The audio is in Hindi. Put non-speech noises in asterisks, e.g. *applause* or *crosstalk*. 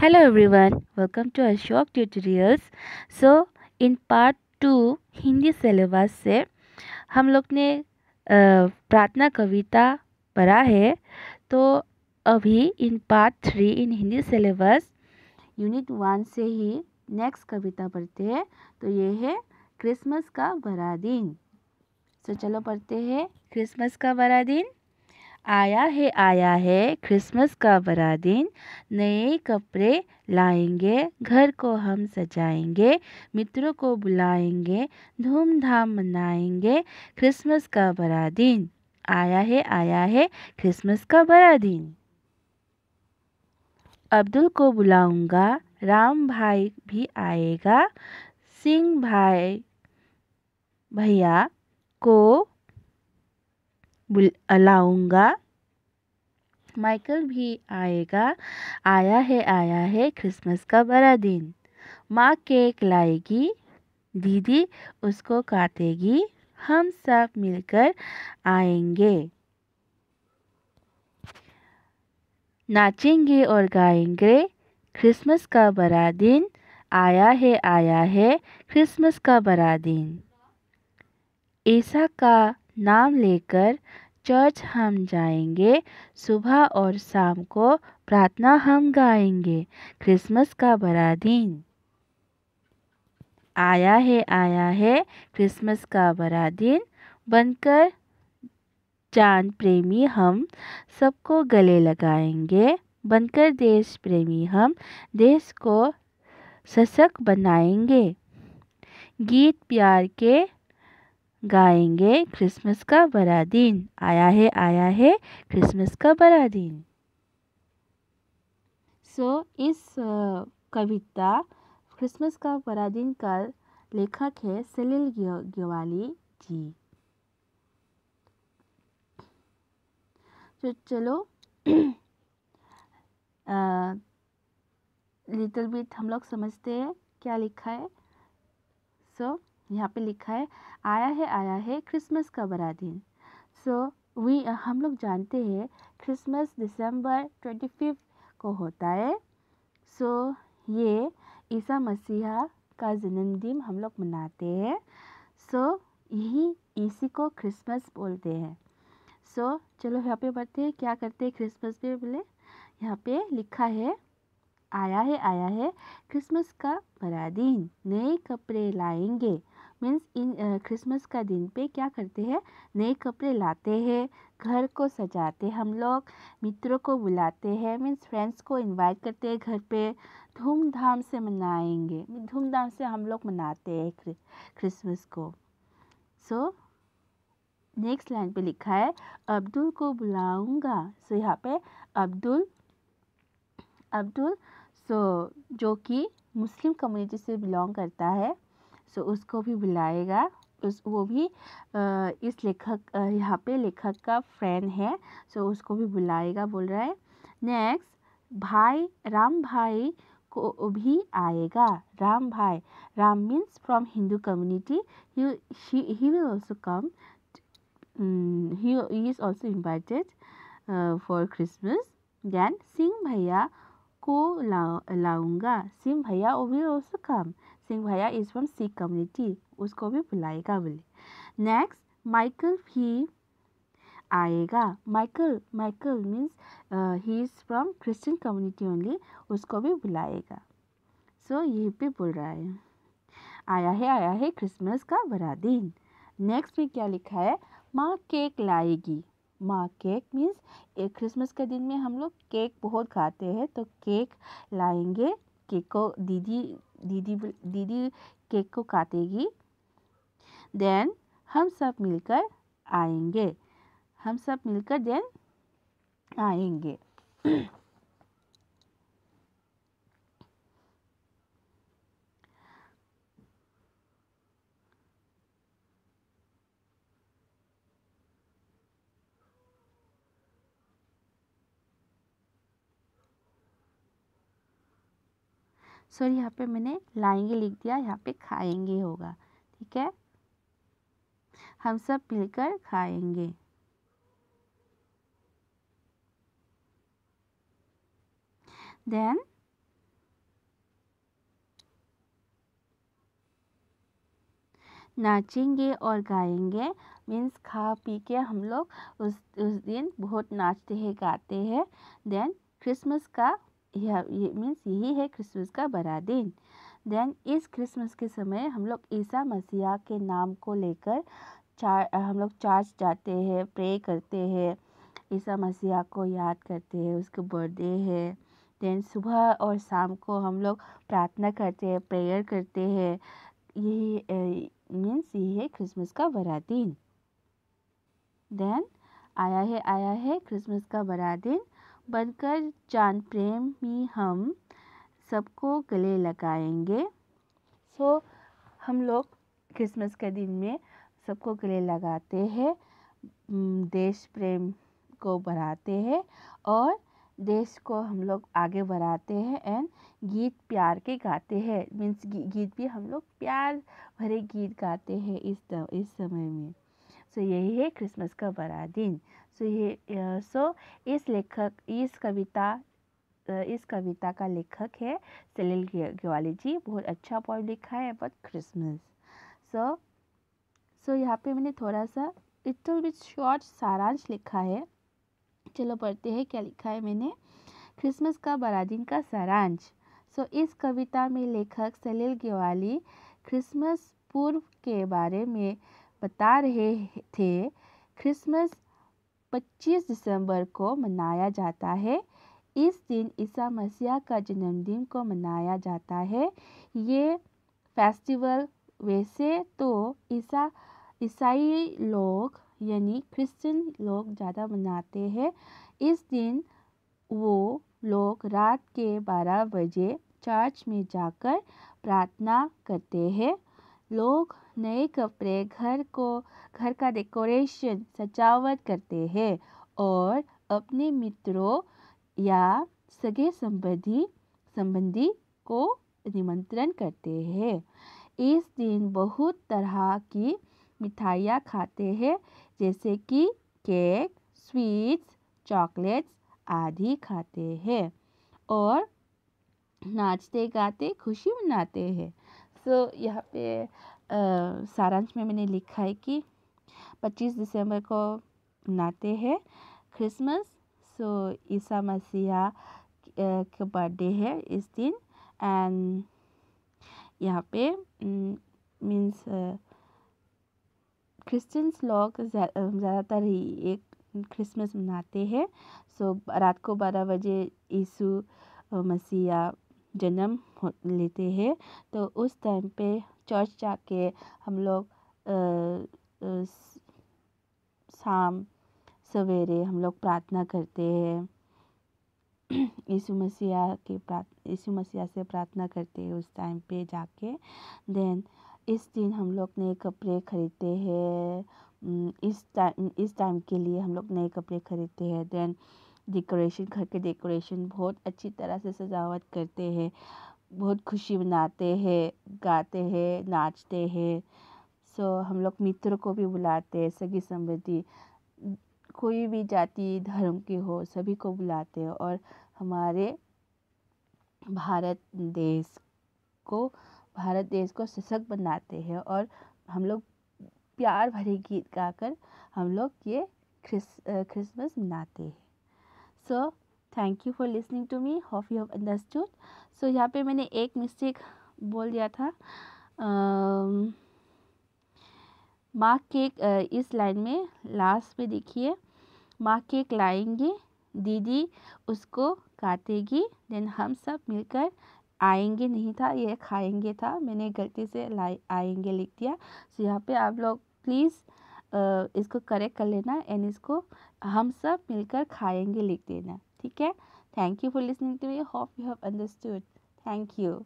hello everyone welcome to Ashok tutorials so in part two Hindi syllabus से हम लोग ने प्रार्थना कविता पढ़ा है तो अभी in part three in Hindi syllabus unit one से ही नेक्स्ट कविता पढ़ते हैं तो ये है क्रिसमस का बड़ा दिन तो चलो पढ़ते हैं क्रिसमस का बड़ा दिन आया है आया है क्रिसमस का बड़ा दिन नए कपड़े लाएंगे घर को हम सजाएंगे मित्रों को बुलाएंगे धूमधाम मनाएंगे क्रिसमस का बड़ा दिन आया है आया है क्रिसमस का बड़ा दिन अब्दुल को बुलाऊंगा राम भाई भी आएगा सिंह भाई भैया को बुलाऊंगा माइकल भी आएगा आया है आया है क्रिसमस का बड़ा दिन माँ केक लाएगी दीदी उसको काटेगी हम सब मिलकर आएंगे नाचेंगे और गाएंगे क्रिसमस का बड़ा दिन आया है आया है क्रिसमस का बड़ा दिन ईसा का नाम लेकर चर्च हम जाएंगे सुबह और शाम को प्रार्थना हम गाएंगे क्रिसमस का बड़ा दिन आया है आया है क्रिसमस का बड़ा दिन बनकर जान प्रेमी हम सबको गले लगाएंगे बनकर देश प्रेमी हम देश को सशक्त बनाएंगे गीत प्यार के गाएंगे क्रिसमस का बड़ा दिन आया है आया है क्रिसमस का बड़ा दिन सो so, इस कविता क्रिसमस का बड़ा दिन का लेखक है सलील ग्यवाली जी तो चलो आ, लिटिल बिट हम लोग समझते हैं क्या लिखा है सो so, यहाँ पे लिखा है आया है आया है क्रिसमस का बड़ा दिन सो वी हम लोग जानते हैं क्रिसमस दिसंबर ट्वेंटी फिफ्थ को होता है सो so, ये ईसा मसीहा का जन्मदिन हम लोग मनाते हैं सो so, यही इसी को क्रिसमस बोलते हैं सो so, चलो यहाँ पे बढ़ते हैं क्या करते हैं क्रिसमस पे बोले यहाँ पे लिखा है आया है आया है क्रिसमस का बड़ा दिन नए कपड़े लाएंगे मीन्स इन क्रिसमस का दिन पे क्या करते हैं नए कपड़े लाते हैं घर को सजाते हम लोग मित्रों को बुलाते हैं मीन्स फ्रेंड्स को इनवाइट करते हैं घर पे धूमधाम से मनाएंगे धूमधाम से हम लोग मनाते हैं क्रिसमस को सो नेक्स्ट लाइन पे लिखा है अब्दुल को बुलाऊंगा सो so, यहाँ पे अब्दुल अब्दुल सो so, जो कि मुस्लिम कम्युनिटी से बिलोंग करता है सो उसको भी बुलाएगा उस वो भी इस लेखक यहाँ पे लेखक का फ्रेंड है सो उसको भी बुलाएगा बोल रहा है नेक्स्ट भाई राम भाई को भी आएगा राम भाई Ram means from Hindu community he will also come he is also invited for Christmas then Singh भैया को ला लाऊंगा सिंह भैया विल ऑल्सो कम सिंह भैया इज़ फ्रॉम सिख कम्युनिटी उसको भी बुलाएगा बोले नेक्स्ट माइकल भी आएगा Michael Michael means he is from Christian community only उसको भी बुलाएगा सो so, ये भी बोल रहा है आया है आया है क्रिसमस का बड़ा दिन नेक्स्ट में क्या लिखा है माँ केक लाएगी माँ केक मीन्स एक क्रिसमस के दिन में हम लोग केक बहुत खाते हैं तो केक लाएंगे केक को दीदी दीदी दीदी केक को काटेगी देन हम सब मिलकर आएंगे हम सब मिलकर देन आएंगे *clears throat* सॉरी यहाँ पे मैंने लाएंगे लिख दिया यहाँ पे खाएंगे होगा ठीक है हम सब मिलकर खाएंगे देन नाचेंगे और गाएंगे मीन्स खा पी के हम लोग उस उस दिन बहुत नाचते हैं गाते हैं देन क्रिसमस का यह मीन्स यही है क्रिसमस का बड़ा दिन देन इस क्रिसमस के समय हम लोग ईसा मसीहा के नाम को लेकर चार हम लोग चर्च जाते हैं प्रे करते हैं ईसा मसीहा को याद करते हैं उसके बर्थडे है देन सुबह और शाम को हम लोग प्रार्थना करते हैं प्रेयर करते हैं यही मीन्स यही है क्रिसमस का बड़ा दिन देन आया है आया है क्रिसमस का बड़ा दिन बनकर जान प्रेम ही हम सबको गले लगाएंगे सो हम लोग क्रिसमस के दिन में सबको गले लगाते हैं देश प्रेम को बढ़ाते हैं और देश को हम लोग आगे बढ़ाते हैं एंड गीत प्यार के गाते हैं मीन्स गीत भी हम लोग प्यार भरे गीत गाते हैं इस इस समय में सो so, यही है क्रिसमस का बड़ा दिन सो ये सो इस लेखक इस कविता इस कविता का लेखक है सलील ग्वाली जी बहुत अच्छा पॉइंट लिखा है अबाउट क्रिसमस सो सो यहाँ पे मैंने थोड़ा सा लिटल विथ शॉर्ट सारांश लिखा है चलो पढ़ते हैं क्या लिखा है मैंने क्रिसमस का बरादिन का सारांश सो so, इस कविता में लेखक सलील ग्वाली क्रिसमस पूर्व के बारे में बता रहे थे क्रिसमस 25 दिसंबर को मनाया जाता है इस दिन ईसा मसीह का जन्मदिन को मनाया जाता है ये फेस्टिवल वैसे तो ईसा ईसाई लोग यानी क्रिश्चियन लोग ज़्यादा मनाते हैं इस दिन वो लोग रात के 12 बजे चर्च में जाकर प्रार्थना करते हैं लोग नए कपड़े घर को घर का डेकोरेशन सजावट करते हैं और अपने मित्रों या सगे संबंधी संबंधी को निमंत्रण करते हैं इस दिन बहुत तरह की मिठाइयाँ खाते हैं जैसे कि केक स्वीट्स चॉकलेट्स आदि खाते हैं और नाचते गाते खुशी मनाते हैं सो so, यहाँ पे सारांश में मैंने लिखा है कि पच्चीस दिसंबर को मनाते हैं क्रिसमस सो ईसा मसीहा का बर्थडे है इस दिन एंड यहाँ पे मीन्स क्रिश्चियंस लोग ज़्यादातर ही एक क्रिसमस मनाते हैं सो रात को बारह बजे यीशु मसीहा जन्म लेते हैं तो उस टाइम पे चर्च जाके हम लोग शाम सवेरे हम लोग प्रार्थना करते हैं यीशु मसीहा के प्रार्थ यीशु मसीहा से प्रार्थना करते हैं उस टाइम पे जाके देन इस दिन हम लोग नए कपड़े खरीदते हैं इस टाइम इस टाइम के लिए हम लोग नए कपड़े खरीदते हैं देन डेकोरेशन घर के डेकोरेशन बहुत अच्छी तरह से सजावट करते हैं बहुत खुशी मनाते हैं गाते हैं नाचते हैं सो हम लोग मित्र को भी बुलाते हैं सगी संबंधी कोई भी जाति धर्म के हो सभी को बुलाते हैं और हमारे भारत देश को भारत देश को सशक्त बनाते हैं और हम लोग प्यार भरे गीत गाकर हम लोग ये क्रिस क्रिसमस मनाते हैं so thank you for listening to me hope you have understood so यहाँ पे मैंने एक मिस्टेक बोल दिया था माँ केक इस लाइन में लास्ट में देखिए माँ केक लाएंगे दीदी उसको काटेगी देन हम सब मिलकर आएंगे नहीं था ये खाएंगे था मैंने गलती से लाए आएंगे लिख दिया सो so, यहाँ पे आप लोग प्लीज़ इसको करेक्ट कर लेना एंड इसको हम सब मिलकर खाएंगे लिख देना ठीक है thank you for listening to I hope you have understood thank you